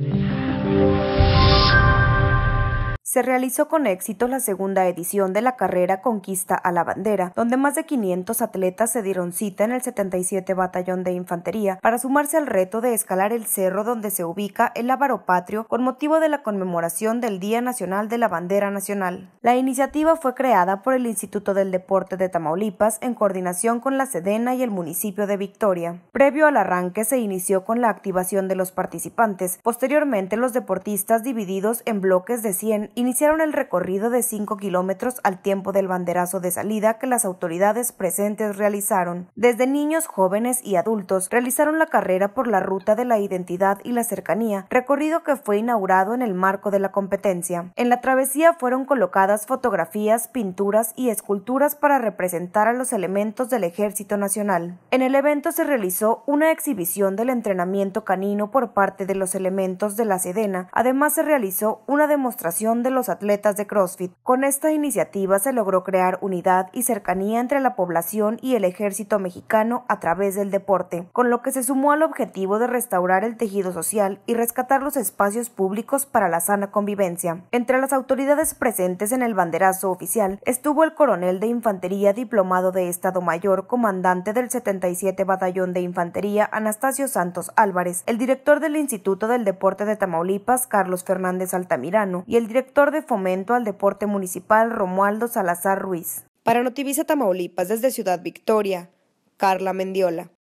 Yeah. se realizó con éxito la segunda edición de la carrera Conquista a la Bandera, donde más de 500 atletas se dieron cita en el 77 Batallón de Infantería para sumarse al reto de escalar el cerro donde se ubica el Ávaro Patrio con motivo de la conmemoración del Día Nacional de la Bandera Nacional. La iniciativa fue creada por el Instituto del Deporte de Tamaulipas en coordinación con la Sedena y el municipio de Victoria. Previo al arranque se inició con la activación de los participantes, posteriormente los deportistas divididos en bloques de 100 y iniciaron el recorrido de 5 kilómetros al tiempo del banderazo de salida que las autoridades presentes realizaron. Desde niños, jóvenes y adultos realizaron la carrera por la ruta de la identidad y la cercanía, recorrido que fue inaugurado en el marco de la competencia. En la travesía fueron colocadas fotografías, pinturas y esculturas para representar a los elementos del Ejército Nacional. En el evento se realizó una exhibición del entrenamiento canino por parte de los elementos de la Sedena, además se realizó una demostración los atletas de CrossFit. Con esta iniciativa se logró crear unidad y cercanía entre la población y el ejército mexicano a través del deporte, con lo que se sumó al objetivo de restaurar el tejido social y rescatar los espacios públicos para la sana convivencia. Entre las autoridades presentes en el banderazo oficial estuvo el coronel de infantería diplomado de Estado Mayor, comandante del 77 Batallón de Infantería Anastasio Santos Álvarez, el director del Instituto del Deporte de Tamaulipas Carlos Fernández Altamirano y el director de fomento al deporte municipal Romualdo Salazar Ruiz. Para Notivisa Tamaulipas, desde Ciudad Victoria, Carla Mendiola.